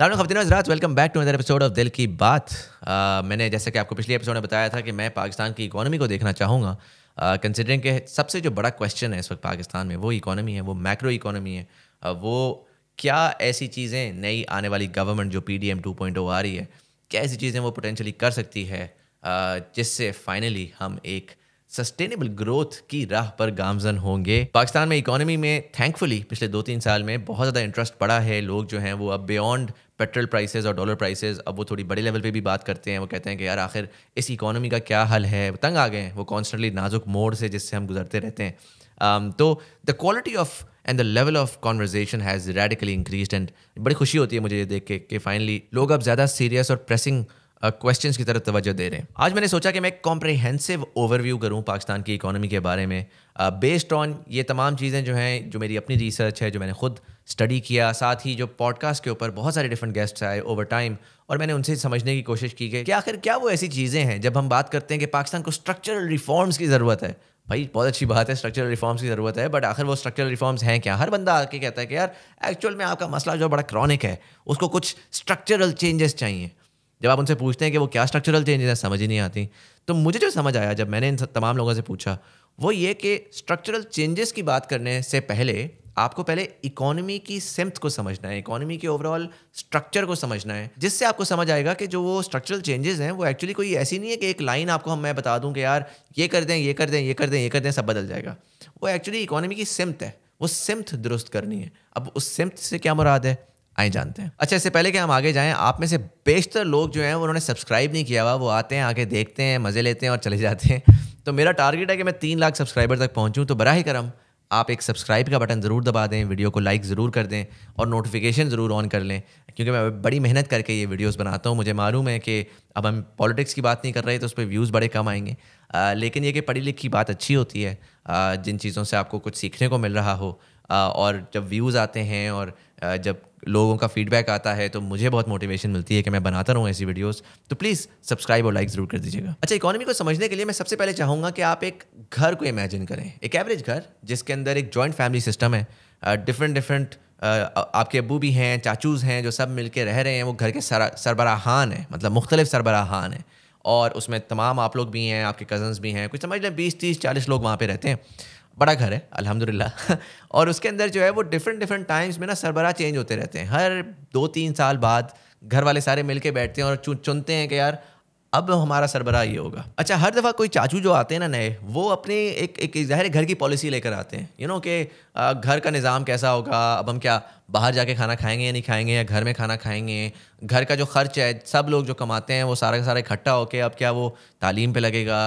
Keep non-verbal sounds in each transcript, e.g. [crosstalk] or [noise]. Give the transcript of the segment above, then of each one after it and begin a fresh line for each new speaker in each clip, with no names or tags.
सामने welcome back to other episode of Dil Ki बात मैंने जैसे कि आपको पिछले एपिसोड में बताया था कि मैं पाकिस्तान की इकोनॉमी को देखना चाहूँगा कंसिडरिंग के सबसे जो बड़ा क्वेश्चन है इस वक्त पाकिस्तान में वो इकोनॉमी है वो मैक्रो इकोनॉमी है वो क्या ऐसी चीज़ें नई आने वाली गवर्नमेंट जो P D M two point O आ रही है क्या ऐसी चीज़ें वो पोटेंशली कर सकती है जिससे फाइनली हम एक सस्टेनेबल ग्रोथ की राह पर गामजन होंगे पाकिस्तान में इकोनॉमी में थैंकफुली पिछले दो तीन साल में बहुत ज़्यादा इंटरेस्ट पड़ा है लोग जो हैं वो अब बियॉन्ड पेट्रोल प्राइसेस और डॉलर प्राइसेस अब वो थोड़ी बड़े लेवल पे भी बात करते हैं वो कहते हैं कि यार आखिर इस इकोनॉमी का क्या हल है तंग आ गए हैं वो कॉन्स्टेंटली नाजुक मोड़ से जिससे हम गुजरते रहते हैं um, तो the quality of and the level of conversation has radically increase and बड़ी खुशी होती है मुझे ये देख के कि फाइनली लोग अब ज़्यादा सीरियस और प्रेसिंग क्वेश्चंस की तरफ तवज्जो दे रहे हैं आज मैंने सोचा कि मैं एक कॉम्प्रहेंसिव ओवरव्यू करूं पाकिस्तान की इकोनॉमी के बारे में बेस्ड ऑन ये तमाम चीज़ें जो हैं जो मेरी अपनी रिसर्च है जो मैंने खुद स्टडी किया साथ ही जो पॉडकास्ट के ऊपर बहुत सारे डिफरेंट गेस्ट्स आए ओवर टाइम और मैंने उनसे समझने की कोशिश की कि आखिर क्या वो ऐसी चीज़ें हैं जब हम बात करते हैं कि पाकिस्तान को स्ट्रक्चरल रिफॉर्म्स की ज़रूरत है भाई बहुत अच्छी बात है स्ट्रक्चरल रिफॉर्म्स की ज़रूरत है बट आखिर वो स्ट्रक्चरल रिफॉर्म्स हैं क्या हर बंदा आके कहता है कि यार एक्चुअल में आपका मसला जो बड़ा क्रॉनिक है उसको कुछ स्ट्रक्चरल चेंजेस चाहिए जब आप उनसे पूछते हैं कि वो क्या स्ट्रक्चरल चेंजेस हैं समझ ही नहीं आती तो मुझे जो समझ आया जब मैंने इन तमाम लोगों से पूछा वो ये कि स्ट्रक्चरल चेंजेस की बात करने से पहले आपको पहले इकोनॉमी की सेम्थ को समझना है इकोनॉमी के ओवरऑल स्ट्रक्चर को समझना है जिससे आपको समझ आएगा कि जो वो स्ट्रक्चरल चेंजेस हैं वो एक्चुअली कोई ऐसी नहीं है कि एक लाइन आपको हम मैं बता दूं कि यार ये कर दें ये कर दें ये कर दें ये कर दें सब बदल जाएगा वो एक्चुअली इकोनॉमी की सेम्थ है वो सिम्थ दुरुस्त करनी है अब उस सिम्थ से क्या मुराद है आए जानते हैं अच्छा इससे पहले कि हम आगे जाएं आप में से बेशतर लोग जो हैं उन्होंने सब्सक्राइब नहीं किया हुआ वो आते हैं आके देखते हैं मज़े लेते हैं और चले जाते हैं [laughs] तो मेरा टारगेट है कि मैं तीन लाख सब्सक्राइबर तक पहुँचूँ तो बरा ही करम आप एक सब्सक्राइब का बटन ज़रूर दबा दें वीडियो को लाइक ज़रूर कर दें और नोटिफिकेशन ज़रूर ऑन कर लें क्योंकि मैं बड़ी मेहनत करके ये वीडियोस बनाता हूँ मुझे मालूम है कि अब हम पॉलिटिक्स की बात नहीं कर रहे तो उस पर व्यूज़ बड़े कम आएंगे आ, लेकिन ये कि पढ़ी लिखी बात अच्छी होती है आ, जिन चीज़ों से आपको कुछ सीखने को मिल रहा हो आ, और जब व्यूज़ आते हैं और जब लोगों का फीडबैक आता है तो मुझे बहुत मोटिवेशन मिलती है कि मैं बनाता रहूँ ऐसी वीडियोस तो प्लीज़ सब्सक्राइब और लाइक ज़रूर कर दीजिएगा अच्छा इकोनॉमी को समझने के लिए मैं सबसे पहले चाहूँगा कि आप एक घर को इमेजिन करें एक एवरेज घर जिसके अंदर एक जॉइंट फैमिली सिस्टम है डिफरेंट डिफरेंट आपके अबू भी हैं चाचूज़ हैं जो सब मिलके रह रहे हैं वो घर के सरबराहान हैं मतलब मुख्तलिफ सरबराहान हैं और उसमें तमाम आप लोग भी हैं आपके कज़न्स भी हैं कुछ समझ लें बीस तीस चालीस लोग वहाँ पर रहते हैं बड़ा घर है अल्हम्दुलिल्लाह [laughs] और उसके अंदर जो है वो डिफरेंट डिफरेंट टाइम्स में ना सरबरा चेंज होते रहते हैं हर दो तीन साल बाद घर वाले सारे मिल के बैठते हैं और चु, चुनते हैं कि यार अब हमारा सरबरा ये होगा अच्छा हर दफ़ा कोई चाचू जो आते हैं ना नए वो अपने एक एक ज़ाहिर घर की पॉलिसी लेकर आते हैं यू नो कि घर का निज़ाम कैसा होगा अब हम क्या बाहर जाके खाना खाएंगे या नहीं खाएंगे या घर में खाना खाएंगे घर का जो खर्च है सब लोग जो कमाते हैं वो सारा का सारा इकट्ठा होकर अब क्या वो तालीम पे लगेगा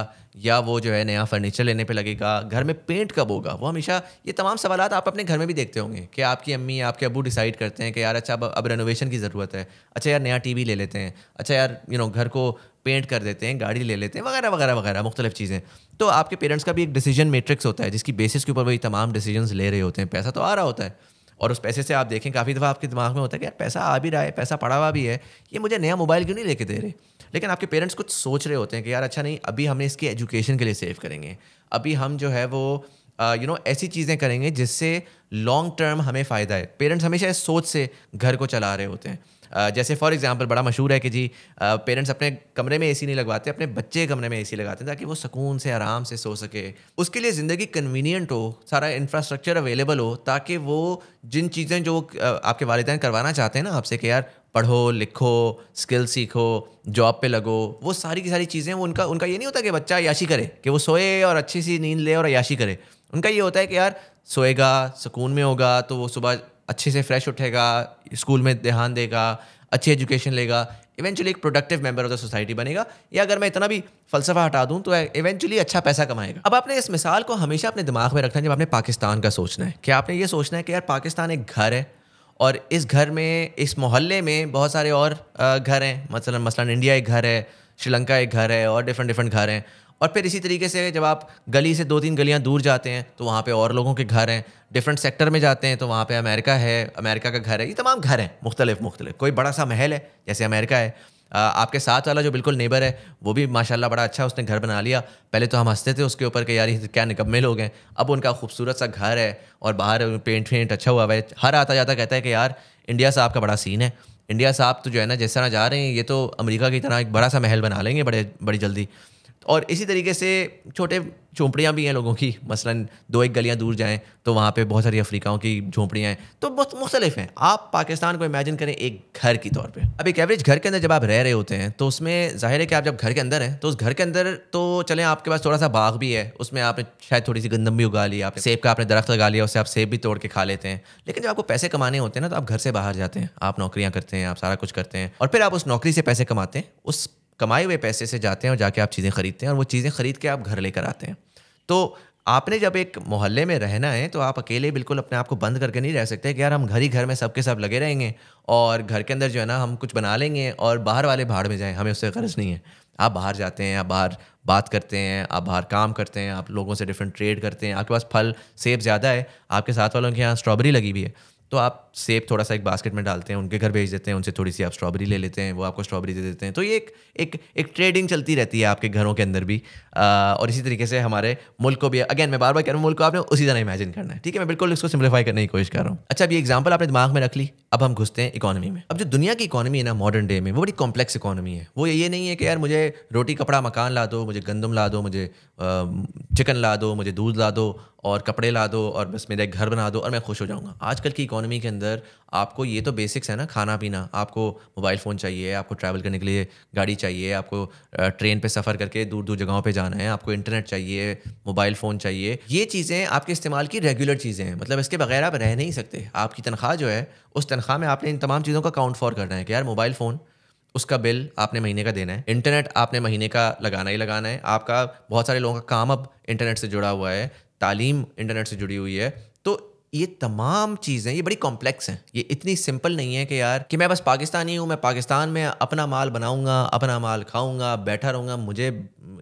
या वो जो है नया फर्नीचर लेने पे लगेगा घर में पेंट कब होगा वो हमेशा ये तमाम सवाल आप अपने घर में भी देखते होंगे कि आपकी अम्मी आपके अबू डिसाइड करते हैं कि यार अच्छा अब रेनोवेशन की ज़रूरत है अच्छा यार नया टीवी ले लेते हैं अच्छा यार यू नो घर को पेंट कर देते हैं गाड़ी ले लेते हैं वगैरह वगैरह वगैरह मुख्तलिफ चीज़ें तो आपके पेरेंट्स का भी एक डिसीजन मेट्रिक्स होता है जिसकी बेसिस के ऊपर वही तमाम डिसीजन ले रहे होते हैं पैसा तो आ रहा होता है और उस पैसे से आप देखें काफ़ी दफ़ा आपके दिमाग में होता है कि यार पैसा आ भी रहा है पैसा पड़ा हुआ भी है ये मुझे नया मोबाइल क्यों नहीं लेके दे रहे लेकिन आपके पेरेंट्स कुछ सोच रहे होते हैं कि यार अच्छा नहीं अभी हमें इसकी एजुकेशन के लिए सेव करेंगे अभी हम जो है वो यू नो ऐसी चीज़ें करेंगे जिससे लॉन्ग टर्म हमें फ़ायदा है पेरेंट्स हमेशा इस सोच से घर को चला रहे होते हैं जैसे फॉर एग्जाम्पल बड़ा मशहूर है कि जी पेरेंट्स अपने कमरे में एसी नहीं लगवाते अपने बच्चे कमरे में एसी लगाते हैं ताकि वो सुकून से आराम से सो सके उसके लिए ज़िंदगी कन्वीनियंट हो सारा इंफ्रास्ट्रक्चर अवेलेबल हो ताकि वो जिन चीज़ें जो आपके वालदान करवाना चाहते हैं ना आपसे कि यार पढ़ो लिखो स्किल सीखो जॉब पे लगो वो सारी की सारी चीज़ें वो उनका उनका ये नहीं होता कि बच्चा याशी करे कि वो सोए और अच्छी सी नींद ले और याशी करे उनका ये होता है कि यार सोएगा सुकून में होगा तो वो सुबह अच्छे से फ्रेश उठेगा स्कूल में ध्यान देगा अच्छी एजुकेशन लेगा इवेंचुअली एक productive member of the society बनेगा या अगर मैं इतना भी फलसफा हटा दूं तो इवेंचुअली अच्छा पैसा कमाएगा अब आपने इस मिसाल को हमेशा अपने दिमाग में रखना है जब आपने पाकिस्तान का सोचना है कि आपने ये सोचना है कि यार पाकिस्तान एक घर है और इस घर में इस मोहल्ले में बहुत सारे और घर हैं मसलन मसलन इंडिया एक घर है श्रीलंका एक घर है और डिफरेंट डिफरेंट घर हैं और फिर इसी तरीके से जब आप गली से दो तीन गलियाँ दूर जाते हैं तो वहाँ पे और लोगों के घर हैं डिफरेंट सेक्टर में जाते हैं तो वहाँ पे अमेरिका है अमेरिका का घर है ये तमाम घर हैं मुख्तलिफ मुख्तलिफ कोई बड़ा सा महल है जैसे अमेरिका है आपके साथ वाला जो बिल्कुल नेबर है वो भी माशाल्लाह बड़ा अच्छा उसने घर बना लिया पहले तो हम हंसते थे उसके ऊपर कि यार क्या निकम्मे लोग हैं अब उनका खूबसूरत सा घर है और बाहर पेंट फेंट अच्छा हुआ है हर आता जाता कहता है कि यार इंडिया साहब का बड़ा सीन है इंडिया साहब तो जो है ना जिस तरह जा रहे हैं ये तो अमेरिका की तरह एक बड़ा सा महल बना लेंगे बड़े बड़ी जल्दी और इसी तरीके से छोटे झोंपड़ियाँ भी हैं लोगों की मसलन दो एक गलियाँ दूर जाएँ तो वहाँ पर बहुत सारी अफ्रीकाओं की झोंपड़ियाँ हैं तो बहुत मुख्तलिफ हैं आप पाकिस्तान को इमेजिन करें एक घर के तौर पर अब एक एवरेज घर के अंदर जब आप रह रहे होते हैं तो उसमें जाहिर है कि आप जब घर के अंदर हैं तो उस घर के अंदर तो चलें आपके पास थोड़ा सा बाग भी है उसमें आपने शायद थोड़ी सी गंदम भी उगा ली आप सेब का आपने दरख्त लगा लिया उससे आप सेब भी तोड़ के खा लेते हैं लेकिन जब आपको पैसे कमाने होते हैं ना तो आप घर से बाहर जाते हैं आप नौकरियाँ करते हैं आप सारा कुछ करते हैं और फिर आप उस नौकरी से पैसे कमाते हैं उस कमाए हुए पैसे से जाते हैं और जाके आप चीज़ें खरीदते हैं और वो चीज़ें खरीद के आप घर लेकर आते हैं तो आपने जब एक मोहल्ले में रहना है तो आप अकेले बिल्कुल अपने आप को बंद करके नहीं रह सकते कि यार हम घर ही घर में सबके सब लगे रहेंगे और घर के अंदर जो है ना हम कुछ बना लेंगे और बाहर वाले भाड़ में जाएं हमें उससे गर्ज नहीं है आप बाहर जाते हैं आप बाहर बात करते हैं आप बाहर काम करते हैं आप लोगों से डिफरेंट ट्रेड करते हैं आपके पास फल सेब ज़्यादा है आपके साथ वालों के यहाँ स्ट्रॉबेरी लगी हुई है तो आप सेब थोड़ा सा एक बास्केट में डालते हैं उनके घर भेज देते हैं उनसे थोड़ी सी आप स्ट्रॉबेरी ले लेते हैं वो आपको स्ट्रॉबेरी दे देते हैं तो ये एक एक एक ट्रेडिंग चलती रहती है आपके घरों के अंदर भी आ, और इसी तरीके से हमारे मुल्क को भी अगेन मैं बार बार कह रहा हूँ मुल्क को आपने उसी तरह इमेजिन करना है ठीक है मैं बिल्कुल इसको सिम्प्लीफाई करने की कोशिश कर रहा हूँ अच्छा अब ये एग्जाम्पल आपने दिमाग में रख ली अब हम घुसते हैं इकोनॉमी में अब जो दुनिया की इकोनॉमी है ना मॉडर्न डे में वो बड़ी कॉम्प्लेक्स इकानमी है वो ये नहीं है कि यार मुझे रोटी कपड़ा मकान ला दो मुझे गंदम ला दो मुझे चिकन ला दो मुझे दूध ला दो और कपड़े ला दो और बस मेरा घर बना दो और मैं खुश हो जाऊँगा आजकल की इकोनॉमी के अंदर आपको ये तो बेसिक्स है ना खाना पीना आपको मोबाइल फ़ोन चाहिए आपको ट्रैवल करने के लिए गाड़ी चाहिए आपको ट्रेन पे सफ़र करके दूर दूर जगहों पे जाना है आपको इंटरनेट चाहिए मोबाइल फ़ोन चाहिए ये चीज़ें आपके इस्तेमाल की रेगुलर चीज़ें हैं मतलब इसके बगैर आप रह नहीं सकते आपकी तनख्वाह जो है उस तनख्वाह में आपने इन तमाम चीज़ों का काउंट फॉर करना है कि यार मोबाइल फ़ोन उसका बिल आपने महीने का देना है इंटरनेट आपने महीने का लगाना ही लगाना है आपका बहुत सारे लोगों का काम अब इंटरनेट से जुड़ा हुआ है तालीम इंटरनेट से जुड़ी हुई है तो ये तमाम चीज़ें ये बड़ी कॉम्प्लेक्स हैं ये इतनी सिंपल नहीं है कि यार कि मैं बस पाकिस्तानी हूँ मैं पाकिस्तान में अपना माल बनाऊँगा अपना माल खाऊँगा बैठा रहूँगा मुझे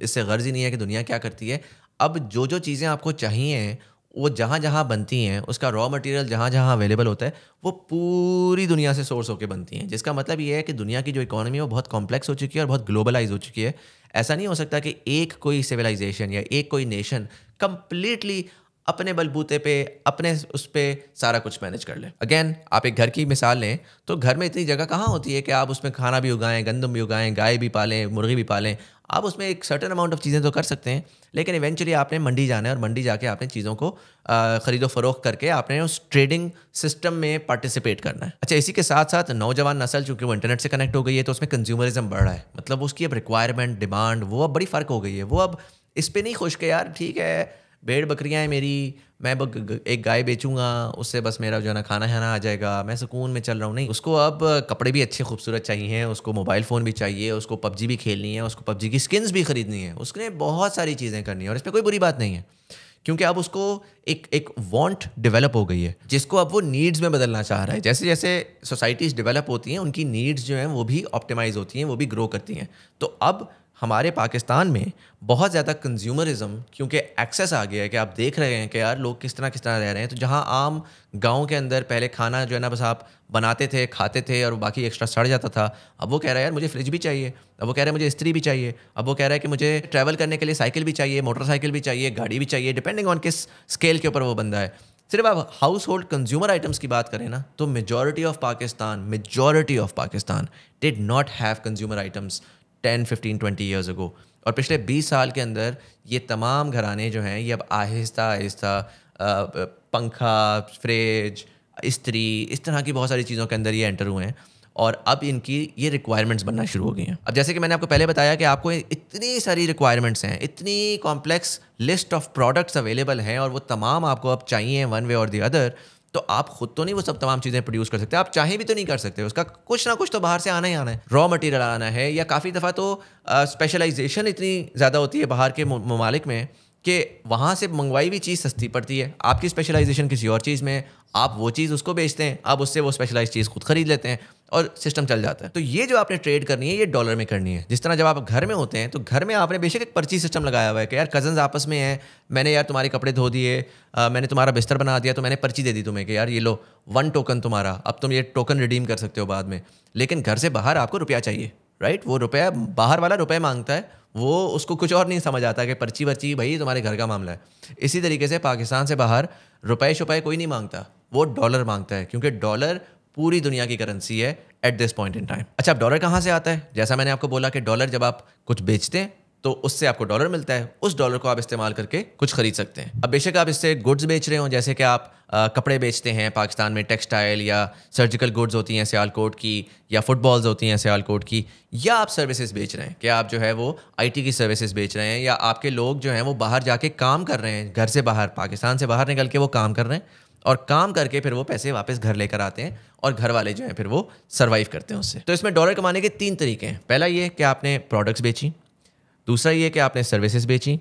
इससे गर्ज ही नहीं है कि दुनिया क्या करती है अब जो जो चीज़ें आपको चाहिए वो जहाँ जहाँ बनती हैं उसका रॉ मटेरियल जहाँ जहाँ अवेलेबल होता है वो पूरी दुनिया से सोर्स होकर बनती हैं जिसका मतलब ये है कि दुनिया की जो इकोनॉमी है वो बहुत कॉम्प्लेक्स हो चुकी है और बहुत ग्लोबलाइज हो चुकी है ऐसा नहीं हो सकता कि एक कोई सिविलाइजेशन या एक कोई नेशन कंप्लीटली अपने बलबूते पे अपने उस पर सारा कुछ मैनेज कर लें अगेन आप एक घर की मिसाल लें तो घर में इतनी जगह कहाँ होती है कि आप उसमें खाना भी उगाएं गंदम भी उगाएं गाय भी पालें मुर्गी भी पालें आप उसमें एक सर्टन अमाउंट ऑफ चीज़ें तो कर सकते हैं लेकिन इवेंचुअली आपने मंडी जाना है और मंडी जाके आपने चीज़ों को ख़रीदो फरोख करके आपने उस ट्रेडिंग सिस्टम में पार्टिसिपेट करना है अच्छा इसी के साथ साथ नौजवान नस्ल चूँकि वो इंटरनेट से कनेक्ट हो गई है तो उसमें कंज्यूमरिज्म बढ़ रहा है मतलब उसकी अब रिक्वायरमेंट डिमांड वो अब बड़ी फ़र्क हो गई है वो अब इस पर नहीं खुश के यार ठीक है भेड़ बकरियाँ हैं मेरी मैं ब एक गाय बेचूंगा उससे बस मेरा जो है ना खाना खाना आ जाएगा मैं सुकून में चल रहा हूँ नहीं उसको अब कपड़े भी अच्छे खूबसूरत चाहिए उसको मोबाइल फ़ोन भी चाहिए उसको पबजी भी खेलनी है उसको पबजी की स्किन्स भी ख़रीदनी है उसने बहुत सारी चीज़ें करनी है और इसमें कोई बुरी बात नहीं है क्योंकि अब उसको एक एक वांट डेवलप हो गई है जिसको अब वो नीड्स में बदलना चाह रहा है जैसे जैसे सोसाइटीज़ डेवलप होती हैं उनकी नीड्स जो हैं वो भी ऑप्टिमाइज़ होती हैं वो भी ग्रो करती हैं तो अब हमारे पाकिस्तान में बहुत ज़्यादा कंज्यूमरिज्म क्योंकि एक्सेस आ गया है कि आप देख रहे हैं कि यार लोग किस तरह किस तरह रह रहे हैं तो जहाँ आम गांव के अंदर पहले खाना जो है ना बस आप बनाते थे खाते थे और बाकी एक्स्ट्रा सड़ जाता था अब वो कह रहा है यार मुझे फ्रिज भी चाहिए अब वो कह रहा है मुझे स्त्री भी चाहिए अब वो कह रहा है कि मुझे ट्रैवल करने के लिए साइकिल भी चाहिए मोटरसाइकिल भी चाहिए गाड़ी भी चाहिए डिपेंडिंग ऑन किस स्केल के ऊपर वो बंदा है सिर्फ आप हाउस होल्ड कंज्यूमर आइटम्स की बात करें ना तो majority of Pakistan majority of Pakistan did not have consumer items ten fifteen twenty years ago और पिछले बीस साल के अंदर ये तमाम घराने जो हैं ये अब आहिस्ता आहिस्ता पंखा फ्रिज इस्त्री इस तरह की बहुत सारी चीज़ों के अंदर ये एंटर हुए हैं और अब इनकी ये रिक्वायरमेंट्स बनना शुरू हो गई हैं अब जैसे कि मैंने आपको पहले बताया कि आपको इतनी सारी रिक्वायरमेंट्स हैं इतनी complex list of products available हैं और वो तमाम आपको अब चाहिए वन वे और दी अदर तो आप खुद तो नहीं वो सब तमाम चीज़ें प्रोड्यूस कर सकते आप चाहे भी तो नहीं कर सकते उसका कुछ ना कुछ तो बाहर से आना ही आना है रॉ मटेरियल आना है या काफ़ी दफ़ा तो स्पेशलाइजेशन इतनी ज़्यादा होती है बाहर के ममालिक में कि वहाँ से मंगवाई हुई चीज़ सस्ती पड़ती है आपकी स्पेशलाइजेशन किसी और चीज़ में आप वो चीज़ उसको बेचते हैं आप उससे वो स्पेशलाइज चीज़ खुद खरीद लेते हैं और सिस्टम चल जाता है तो ये जो आपने ट्रेड करनी है ये डॉलर में करनी है जिस तरह जब आप घर में होते हैं तो घर में आपने बेशक एक पर्ची सिस्टम लगाया हुआ है कि यार कज़न आपस में हैं मैंने यार तुम्हारे कपड़े धो दिए मैंने तुम्हारा बिस्तर बना दिया तो मैंने पर्ची दे दी तुम्हें कि यार ये लो वन टोकन तुम्हारा अब तुम ये टोकन रिडीम कर सकते हो बाद में लेकिन घर से बाहर आपको रुपया चाहिए राइट वो रुपया बाहर वाला रुपया मांगता है वो उसको कुछ और नहीं समझ आता कि पर्ची वर्ची भाई तुम्हारे घर का मामला है इसी तरीके से पाकिस्तान से बाहर रुपए शुपए कोई नहीं मांगता वो डॉलर मांगता है क्योंकि डॉलर पूरी दुनिया की करेंसी है at this point in time अच्छा अब डॉलर कहाँ से आता है जैसा मैंने आपको बोला कि डॉलर जब आप कुछ बेचते हैं तो उससे आपको डॉलर मिलता है उस डॉलर को आप इस्तेमाल करके कुछ खरीद सकते हैं अब बेशक आप इससे गुड्स बेच रहे हो जैसे कि आप आ, कपड़े बेचते हैं पाकिस्तान में टेक्सटाइल या सर्जिकल गुड्स होती हैं सियालकोट की या फुटबॉल्स होती हैं सियालकोट की या आप सर्विसेज बेच रहे हैं कि आप जो है वो आईटी की सर्विसेज बेच रहे हैं या आपके लोग जो हैं वो बाहर जाके काम कर रहे हैं घर से बाहर पाकिस्तान से बाहर निकल के वो काम कर रहे हैं और काम करके फिर वो पैसे वापस घर लेकर आते हैं और घर वाले जो हैं फिर वो सर्वाइव करते हैं उससे तो इसमें डॉलर कमाने के तीन तरीके हैं पहला ये कि आपने प्रोडक्ट्स बेची दूसरा ये कि आपने सर्विसेज बेची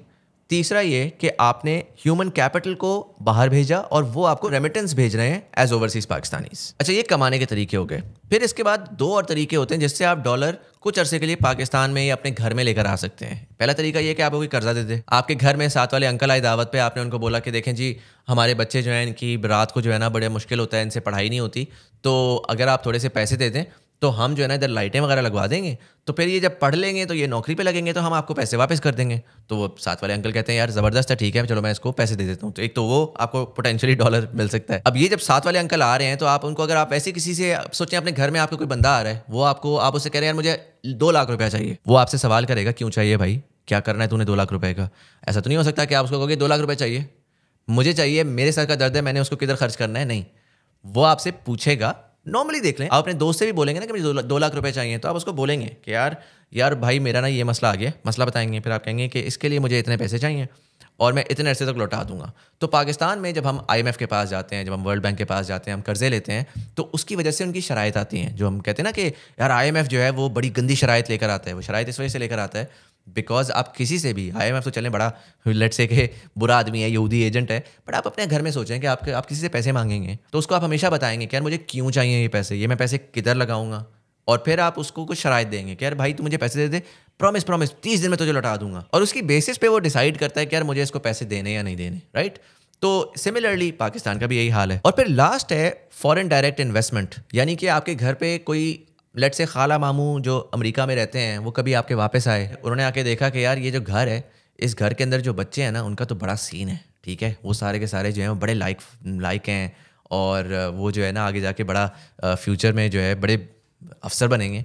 तीसरा ये कि आपने ह्यूमन कैपिटल को बाहर भेजा और वो आपको रेमिटेंस भेज रहे हैं एज ओवरसीज पाकिस्तानी अच्छा ये कमाने के तरीके हो गए फिर इसके बाद दो और तरीके होते हैं जिससे आप डॉलर कुछ अरसे के लिए पाकिस्तान में या अपने घर में लेकर आ सकते हैं पहला तरीका ये कि आप कोई कर्जा दे दे आपके घर में साथ वाले अंकल आए दावत पे आपने उनको बोला कि देखें जी हमारे बच्चे जो हैं इनकी रात को जो है ना बड़े मुश्किल होता है इनसे पढ़ाई नहीं होती तो अगर आप थोड़े से पैसे दे दें तो हम जो है ना इधर लाइटें वगैरह लगवा देंगे तो फिर ये जब पढ़ लेंगे तो ये नौकरी पे लगेंगे तो हम आपको पैसे वापस कर देंगे तो वो साथ वाले अंकल कहते हैं यार ज़बरदस्त है ठीक है चलो मैं इसको पैसे दे देता हूँ तो एक तो वो आपको पोटेंशियली डॉलर मिल सकता है अब ये जब साथ वाले अंकल आ रहे हैं तो आप उनको अगर आप ऐसे किसी से सोचें अपने घर में आपका कोई बंदा आ रहा है वो आपको आप उसे कह रहे हैं यार मुझे दो लाख रुपया चाहिए वो आपसे सवाल करेगा क्यों चाहिए भाई क्या करना है तूने दो लाख रुपए का ऐसा तो नहीं हो सकता कि आप उसको कहोगे दो लाख रुपये चाहिए मुझे चाहिए मेरे सर का दर्द है मैंने उसको किधर खर्च करना है नहीं वो आपसे पूछेगा नॉर्मली देख लें आप अपने दोस्त से भी बोलेंगे ना कि मुझे दो लाख रुपए चाहिए तो आप उसको बोलेंगे कि यार यार भाई मेरा ना ये मसला आ गया मसला बताएंगे फिर आप कहेंगे कि इसके लिए मुझे इतने पैसे चाहिए और मैं इतने अरसे तक लौटा दूंगा तो पाकिस्तान में जब हम आई के पास जाते हैं जब हम वर्ल्ड बैंक के पास जाते हैं हम कर्जे लेते हैं तो उसकी वजह से उनकी शराइत आती हैं जो हम कहते हैं ना कि यार आई जो है वो बड़ी गंदी शराइत लेकर आता है वो शराइत इस वजह से लेकर आता है बिकॉज आप किसी से भी आई एम तो चलें बड़ा लेट से के बुरा आदमी है यहूदी एजेंट है बट आप अपने घर में सोचें कि आपके आप किसी से पैसे मांगेंगे तो उसको आप हमेशा बताएंगे कि यार मुझे क्यों चाहिए ये पैसे ये मैं पैसे किधर लगाऊंगा और फिर आप उसको कुछ शराय देंगे कि यार भाई तू मुझे पैसे दे दे प्रॉमिस प्रॉमिस तीस दिन में तुझे लौटा दूंगा और उसकी बेसिस पे वो डिसाइड करता है कि यार मुझे इसको पैसे देने या नहीं देने राइट तो सिमिलरली पाकिस्तान का भी यही हाल है और फिर लास्ट है फॉरेन डायरेक्ट इन्वेस्टमेंट यानी कि आपके घर पे कोई लेट से खाला मामू जो अमेरिका में रहते हैं वो कभी आपके वापस आए उन्होंने आके देखा कि यार ये जो घर है इस घर के अंदर जो बच्चे हैं ना उनका तो बड़ा सीन है ठीक है वो सारे के सारे जो हैं वो बड़े लाइक लाइक हैं और वो जो है ना आगे जाके बड़ा फ्यूचर में जो है बड़े अफसर बनेंगे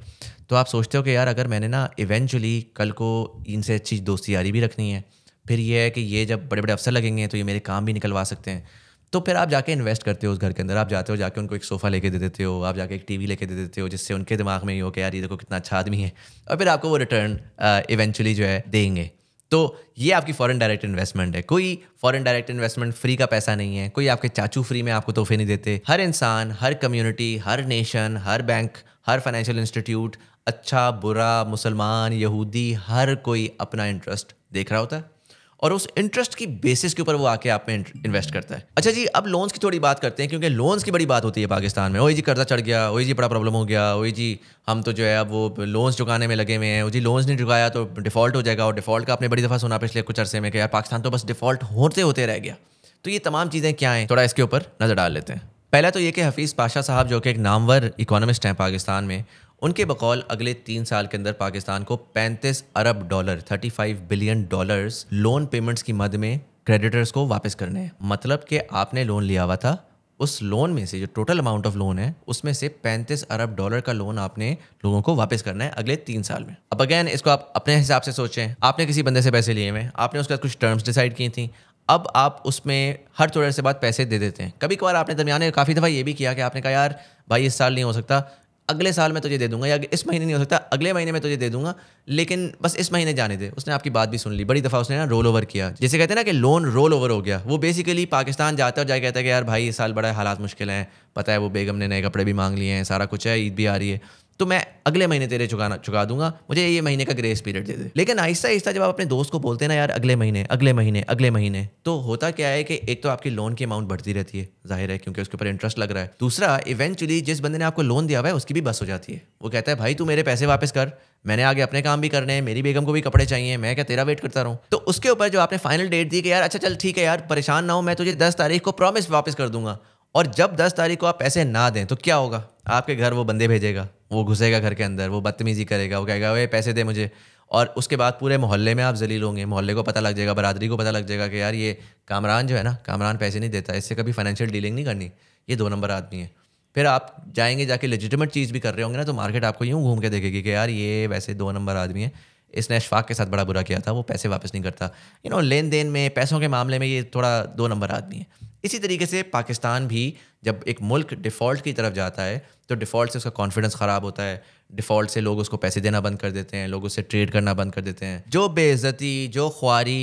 तो आप सोचते हो कि यार अगर मैंने ना इवेंचुअली कल को इनसे अच्छी दोस्ती यारी भी रखनी है फिर ये है कि ये जब बड़े बड़े अफसर लगेंगे तो ये मेरे काम भी निकलवा सकते हैं तो फिर आप जाके इन्वेस्ट करते हो उस घर के अंदर आप जाते हो जाके उनको एक सोफ़ा लेके दे देते हो आप जाके एक टीवी लेके दे देते हो जिससे उनके दिमाग में ही हो कि यार ये देखो कितना अच्छा आदमी है और फिर आपको वो रिटर्न इवेंचुअली जो है देंगे तो ये आपकी फॉरेन डायरेक्ट इन्वेस्टमेंट है कोई फॉरेन डायरेक्ट इन्वेस्टमेंट फ्री का पैसा नहीं है कोई आपके चाचू फ्री में आपको तोहफे नहीं देते हर इंसान हर कम्युनिटी हर नेशन हर बैंक हर फाइनेंशियल इंस्टीट्यूट अच्छा बुरा मुसलमान यहूदी हर कोई अपना इंटरेस्ट देख रहा होता है और उस इंटरेस्ट की बेसिस के ऊपर वो आके आप में इन्वेस्ट करता है अच्छा जी अब लोन्स की थोड़ी बात करते हैं क्योंकि लोन्स की बड़ी बात होती है पाकिस्तान में वही जी कर्जा चढ़ गया वही जी बड़ा प्रॉब्लम हो गया वही जी हम तो जो है अब वो लोन्स चुकाने में लगे हुए हैं जी लोन्स नहीं चुकाया तो डिफॉल्ट हो जाएगा और डिफॉल्ट का आपने बड़ी दफ़ा सुना पिछले कुछ अरसे में कि यार पाकिस्तान तो बस डिफॉल्ट होते होते रह गया तो ये तमाम चीज़ें क्या हैं थोड़ा इसके ऊपर नज़र डाल लेते हैं पहला तो ये कि हफीज़ पाशा साहब जो कि एक नामवर इकोनॉमिस्ट हैं पाकिस्तान में उनके बकौल अगले तीन साल के अंदर पाकिस्तान को 35 अरब dollar 35 billion dollars loan payments की मद में क्रेडिटर्स को वापस करने हैं मतलब कि आपने लोन लिया हुआ था उस लोन में से जो टोटल अमाउंट ऑफ लोन है उसमें से 35 अरब डॉलर का लोन आपने लोगों को वापस करना है अगले तीन साल में अब अगेन इसको आप अपने हिसाब से सोचें आपने किसी बंदे से पैसे लिए हुए आपने उसके बाद कुछ टर्म्स डिसाइड की थी अब आप उसमें हर थोड़े से बाद पैसे दे देते हैं कभी कभार आपने दरमियाने काफ़ी दफ़ा ये भी किया कि आपने कहा यार भाई इस साल नहीं हो सकता अगले साल मैं तुझे दे दूंगा या इस महीने नहीं हो सकता अगले महीने में तुझे दे दूंगा लेकिन बस इस महीने जाने दे उसने आपकी बात भी सुन ली बड़ी दफ़ा उसने ना रोल ओवर किया जैसे कहते हैं ना कि लोन रोल ओवर हो गया वो बेसिकली पाकिस्तान जाता है और जाए कहता है कि यार भाई इस साल बड़ा हालात मुश्किल हैं पता है वो बेगम ने नए कपड़े भी मांग लिए हैं सारा कुछ है ईद भी आ रही है तो मैं अगले महीने तेरे चुकाना चुका दूंगा मुझे ये महीने का ग्रेस पीरियड दे दे लेकिन आहिस्ता आहिस्ता जब आप अपने दोस्त को बोलते हैं ना यार अगले महीने अगले महीने अगले महीने तो होता क्या है कि एक तो आपकी लोन की अमाउंट बढ़ती रहती है जाहिर है क्योंकि उसके ऊपर इंटरेस्ट लग रहा है दूसरा इवेंचुअली जिस बंदे ने आपको लोन दिया हुआ है उसकी भी बस हो जाती है वो कहता है भाई तू मेरे पैसे वापस कर मैंने आगे अपने काम भी करने हैं मेरी बेगम को भी कपड़े चाहिए मैं क्या तेरा वेट करता रहूँ तो उसके ऊपर जो आपने फाइनल डेट दी कि यार अच्छा चल ठीक है यार परेशान ना हो मैं तुझे दस तारीख को प्रॉमिस वापस कर दूंगा और जब दस तारीख को आप पैसे ना दें तो क्या होगा आपके घर वो बंदे भेजेगा वो घुसेगा घर के अंदर वो बदतमीजी करेगा वो कहेगा वे पैसे दे मुझे और उसके बाद पूरे मोहल्ले में आप जलील होंगे मोहल्ले को पता लग जाएगा बरादरी को पता लग जाएगा कि यार ये कामरान जो है ना कामरान पैसे नहीं देता इससे कभी फाइनेंशियल डीलिंग नहीं करनी ये दो नंबर आदमी है फिर आप जाएंगे जाके लेजिटमेट चीज़ भी कर रहे होंगे ना तो मार्केट आपको यूँ घूम के देखेगी कि यार ये वैसे दो नंबर आदमी है इसने अशफाक के साथ बड़ा बुरा किया था वो पैसे वापस नहीं करता यू नो लेन देन में पैसों के मामले में ये थोड़ा दो नंबर आदमी है इसी तरीके से पाकिस्तान भी जब एक मुल्क डिफ़ॉल्ट की तरफ जाता है तो डिफ़ॉल्ट से उसका कॉन्फिडेंस ख़राब होता है डिफ़ॉल्ट से लोग उसको पैसे देना बंद कर देते हैं लोग उससे ट्रेड करना बंद कर देते हैं जो बेइज्जती जो ख्वारी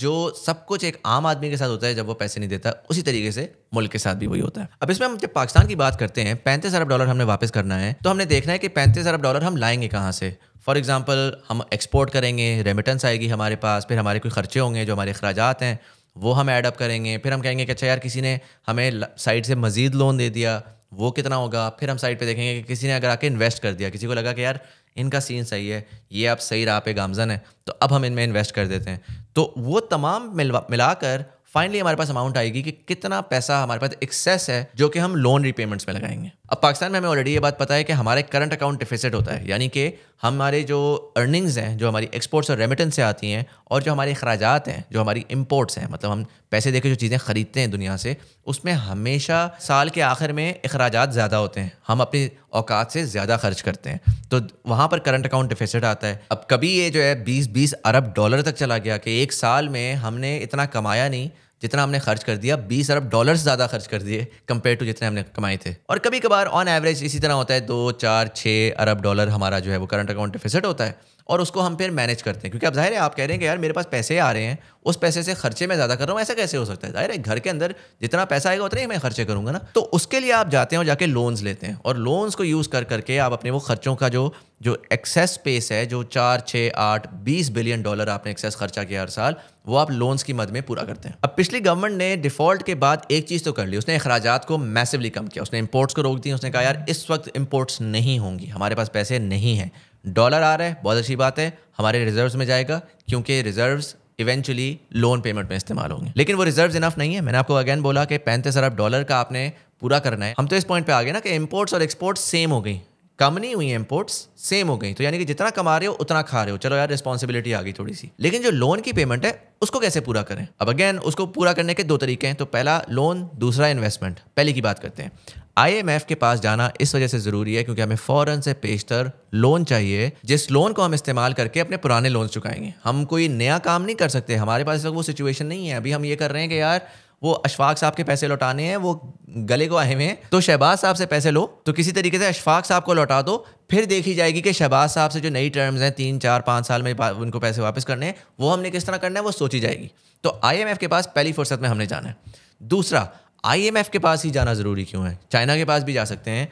जो सब कुछ एक आम आदमी के साथ होता है जब वो पैसे नहीं देता उसी तरीके से मुल्क के साथ भी वही होता है अब इसमें हम जब पाकिस्तान की बात करते हैं पैंतीस अरब डॉलर हमने वापस करना है तो हमने देखना है कि पैंतीस अरब डॉलर हम लाएंगे कहाँ से फॉर एग्जाम्पल हम एक्सपोर्ट करेंगे रेमिटेंस आएगी हमारे पास फिर हमारे कोई खर्चे होंगे जो हमारे अखराज हैं वो हम ऐड अप करेंगे फिर हम कहेंगे कि अच्छा यार किसी ने हमें साइड से मज़ीद लोन दे दिया वो कितना होगा फिर हम साइड पे देखेंगे कि किसी ने अगर आके इन्वेस्ट कर दिया किसी को लगा कि यार इनका सीन सही है ये आप सही राह पे गामजन है तो अब हम इनमें इन्वेस्ट कर देते हैं तो वो तमाम मिलाकर फाइनली हमारे पास अमाउंट आएगी कि कितना पैसा हमारे पास एक्सेस है जो कि हम लोन रीपेमेंट्स में लगाएंगे अब पाकिस्तान में हमें ऑलरेडी ये बात पता है कि हमारे करंट अकाउंट डिफिसिट होता है यानी कि हमारे जो अर्निंग्स हैं जो हमारी एक्सपोर्ट्स और रेमिटेंस से आती हैं और जो हमारे अखराज हैं जो हमारी इम्पोर्ट्स हैं मतलब हम पैसे देकर जो चीज़ें ख़रीदते हैं दुनिया से उसमें हमेशा साल के आखिर में अखराज ज़्यादा होते हैं हम अपनी औकात से ज़्यादा खर्च करते हैं तो वहाँ पर करंट अकाउंट डिफिसिट आता है अब कभी ये जो है बीस बीस अरब डॉलर तक चला गया कि एक साल में हमने इतना कमाया नहीं जितना हमने खर्च कर दिया बीस अरब डॉलर ज़्यादा खर्च कर दिए कंपेयर टू जितने हमने कमाए थे और कभी कभार ऑन एवरेज इसी तरह होता है दो चार छः अरब डॉलर हमारा जो है वो करंट अकाउंट डिफिसिट होता है और उसको हम फिर मैनेज करते हैं क्योंकि अब जाहिर है आप कह रहे हैं कि यार मेरे पास पैसे आ रहे हैं उस पैसे से खर्चे में ज़्यादा कर रहा हूँ ऐसा कैसे हो सकता है जाहिर है घर के अंदर जितना पैसा आएगा उतना ही मैं खर्चे करूँगा ना तो उसके लिए आप जाते हैं और जाके लोन्स लेते हैं और लोन्स को यूज़ कर करके आप अपने वो खर्चों का जो जो एक्सेस स्पेस है जो चार छः आठ बीस बिलियन डॉलर आपने एक्सेस खर्चा किया हर साल वो आप लोन्स की मद में पूरा करते हैं अब पिछली गवर्नमेंट ने डिफॉल्ट के बाद एक चीज़ तो कर ली उसने अखराज को मैसिवली कम किया उसने इम्पोर्ट्स को रोक दिया उसने कहा यार इस वक्त इम्पोर्ट्स नहीं होंगी हमारे पास पैसे नहीं हैं डॉलर आ रहा है बहुत अच्छी बात है हमारे रिजर्व में जाएगा क्योंकि रिजर्व इवेंचुअली लोन पेमेंट में इस्तेमाल होंगे लेकिन वो रिजर्व इनफ नहीं है मैंने आपको अगेन बोला कि पैंतीस अरब डॉलर का आपने पूरा करना है हम तो इस पॉइंट पे आ गए ना कि इम्पोर्ट्स और एक्सपोर्ट्स सेम हो गई कम नहीं हुई इम्पोर्ट्स सेम हो गई तो यानी कि जितना कमा रहे हो उतना खा रहे हो चलो यार रिस्पॉन्सिबिलिटी आ गई थोड़ी सी लेकिन जो लोन की पेमेंट है उसको कैसे पूरा करें अब अगेन उसको पूरा करने के दो तरीके हैं तो पहला लोन दूसरा इन्वेस्टमेंट पहले की बात करते हैं आई के पास जाना इस वजह से ज़रूरी है क्योंकि हमें फ़ौरन से पेशतर लोन चाहिए जिस लोन को हम इस्तेमाल करके अपने पुराने लोन चुकाएंगे हम कोई नया काम नहीं कर सकते हमारे पास वो सिचुएशन नहीं है अभी हम ये कर रहे हैं कि यार वो अशफाक साहब के पैसे लौटाने हैं वो गले को आए हुए हैं तो शहबाज साहब से पैसे लो तो किसी तरीके से अशफाक साहब को लौटा दो फिर देखी जाएगी कि शहबाज साहब से जो नई टर्म्स हैं तीन चार पाँच साल में उनको पैसे वापस करने हैं वो हमने किस तरह करना है वो सोची जाएगी तो आई के पास पहली फुर्सत में हमने जाना है दूसरा आई के पास ही जाना ज़रूरी क्यों है चाइना के पास भी जा सकते हैं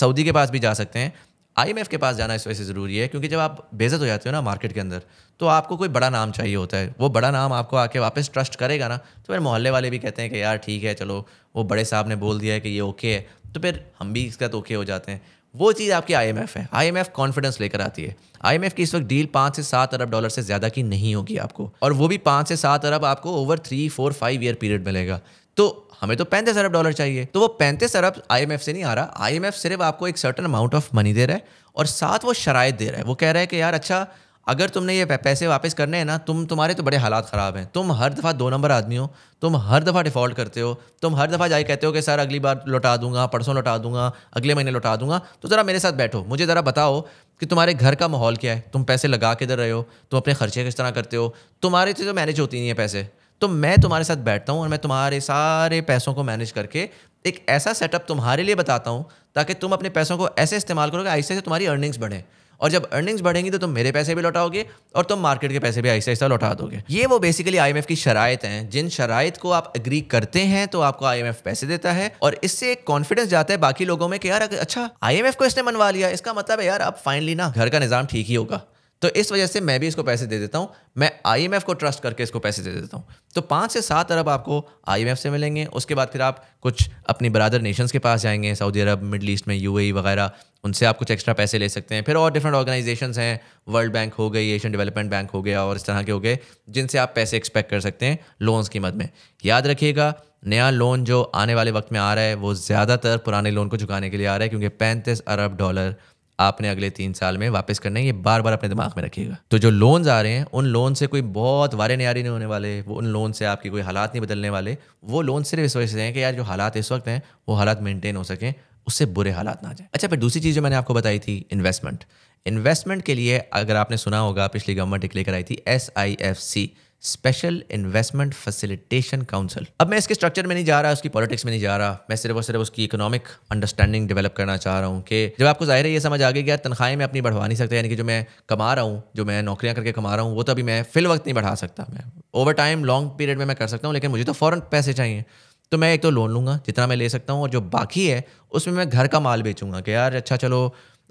सऊदी के पास भी जा सकते हैं आई के पास जाना इस वजह से ज़रूरी है क्योंकि जब आप बेजत हो जाते हो ना मार्केट के अंदर तो आपको कोई बड़ा नाम चाहिए होता है वो बड़ा नाम आपको आके वापस ट्रस्ट करेगा ना तो फिर मोहल्ले वाले भी कहते हैं कि यार ठीक है चलो वो बड़े साहब ने बोल दिया है कि ये ओके है तो फिर हम भी इसका तो ओके हो जाते हैं वो चीज़ आपकी आई है आई कॉन्फिडेंस लेकर आती है आई की इस वक्त डील पाँच से सात अरब डॉलर से ज़्यादा की नहीं होगी आपको और वो भी पाँच से सात अरब आपको over three four five year period मिलेगा तो हमें तो पैंतीस अरब डॉलर चाहिए तो वो पैंतीस अरब आई से नहीं आ रहा आई सिर्फ आपको एक सर्टन अमाउंट ऑफ मनी दे रहा है और साथ वो शराय दे रहा है वो कह रहा है कि यार अच्छा अगर तुमने ये पैसे वापस करने हैं ना तुम तुम्हारे तो बड़े हालात ख़राब हैं तुम हर दफ़ा दो नंबर आदमी हो तुम हर दफ़ा डिफ़ॉल्ट करते हो तुम हर दफ़ा जाए कहते हो कि सर अगली बार लौटा दूंगा परसों लौटा दूंगा अगले महीने लौटा दूंगा तो ज़रा मेरे साथ बैठो मुझे ज़रा बताओ कि तुम्हारे घर का माहौल क्या है तुम पैसे लगा के इधर रहे हो तुम अपने खर्चे किस तरह करते हो तुम्हारे से तो मैनेज होती नहीं है पैसे तो मैं तुम्हारे साथ बैठता हूँ और मैं तुम्हारे सारे पैसों को मैनेज करके एक ऐसा सेटअप तुम्हारे लिए बताता हूँ ताकि तुम अपने पैसों को ऐसे इस्तेमाल करोगे ऐसे ऐसे तुम्हारी अर्निंग्स बढ़ें और जब अर्निंग्स बढ़ेंगी तो तुम मेरे पैसे भी लौटाओगे और तुम मार्केट के पैसे भी ऐसे ऐसा लौटा दोगे ये वो बेसिकली आई की शराइत हैं जिन शराइत को आप एग्री करते हैं तो आपको आई पैसे देता है और इससे एक कॉन्फिडेंस जाता है बाकी लोगों में कि यार अच्छा आई को इसने मनवा लिया इसका मतलब है यार अब फाइनली ना घर का निज़ाम ठीक ही होगा तो इस वजह से मैं भी इसको पैसे दे देता हूँ मैं आई को ट्रस्ट करके इसको पैसे दे देता हूँ तो पाँच से सात अरब आपको आई से मिलेंगे उसके बाद फिर आप कुछ अपनी बरदर नेशंस के पास जाएंगे सऊदी अरब मिडल ईस्ट में यू e वगैरह उनसे आप कुछ एक्स्ट्रा पैसे ले सकते हैं फिर और डिफरेंट ऑर्गेनाइजेशन हैं वर्ल्ड बैंक हो गई एशियन डेवलपमेंट बैंक हो गया और इस तरह के हो गए जिनसे आप पैसे एक्सपेक्ट कर सकते हैं लोन्स की मद में याद रखिएगा नया लोन जो आने वाले वक्त में आ रहा है वो ज़्यादातर पुराने लोन को चुकाने के लिए आ रहा है क्योंकि पैंतीस अरब डॉलर आपने अगले तीन साल में वापस करना है ये बार बार अपने दिमाग में रखिएगा तो जो लोन्स आ रहे हैं उन लोन से कोई बहुत वारे न्यारी नहीं होने वाले वो उन लोन से आपकी कोई हालात नहीं बदलने वाले वो लोन सिर्फ इस वजह से हैं कि यार जो हालात इस वक्त हैं वो हालात मेनटेन हो सकें उससे बुरे हालात ना जाए अच्छा फिर दूसरी चीज़ जो मैंने आपको बताई थी इन्वेस्टमेंट इन्वेस्टमेंट के लिए अगर आपने सुना होगा पिछली गवर्नमेंट एक कराई थी S I F C special investment facilitation council अब मैं इसके स्ट्रक्चर में नहीं जा रहा उसकी पॉलिटिक्स में नहीं जा रहा मैं सिर्फ और सिर्फ उसकी इकोनॉमिक अंडरस्टैंडिंग डेवलप करना चाह रहा हूँ कि जब आपको जाहिर है ये समझ आ गया कि तनख्वाही मैं अपनी बढ़वा नहीं सकता यानी कि जो मैं कमा रहा हूँ जो मैं नौकरियाँ करके कमा रहा हूँ वो तो अभी मैं फिल वक्त नहीं बढ़ा सकता मैं ओवर टाइम लॉन्ग पीरियड में मैं कर सकता हूँ लेकिन मुझे तो फ़ौरन पैसे चाहिए तो मैं एक तो लोन लूँगा जितना मैं ले सकता हूँ और जो बाकी है उसमें मैं घर का माल बेचूंगा कि यार अच्छा चलो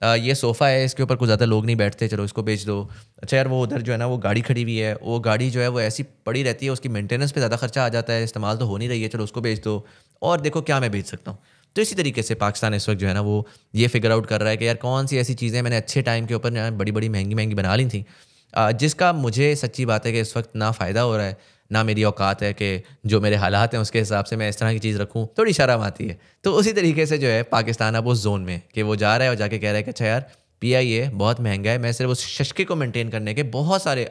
आ, ये सोफ़ा है इसके ऊपर कुछ ज़्यादा लोग नहीं बैठते चलो इसको बेच दो अच्छा यार वो उधर जो है ना वो गाड़ी खड़ी हुई है वो गाड़ी जो है वो ऐसी पड़ी रहती है उसकी मेंटेनेंस पे ज़्यादा खर्चा आ जाता है इस्तेमाल तो हो नहीं रही है चलो उसको बेच दो और देखो क्या मैं बेच सकता हूँ तो इसी तरीके से पाकिस्तान इस वक्त जो है ना वो ये फिगर आउट कर रहा है कि यार कौन सी ऐसी चीज़ें मैंने अच्छे टाइम के ऊपर बड़ी बड़ी महंगी महंगी बना ली थी जिसका मुझे सच्ची बात है कि इस वक्त ना फ़ायदा हो रहा है ना मेरी औकात है कि जो मेरे हालात हैं उसके हिसाब से मैं इस तरह की चीज़ रखूँ थोड़ी शर्म आती है तो उसी तरीके से जो है पाकिस्तान अब उस जोन में कि वो जा रहा है और जाके कह रहा है कि अच्छा यार पी आई ए बहुत महंगा है मैं सिर्फ उस शशके को मेनटेन करने के बहुत सारे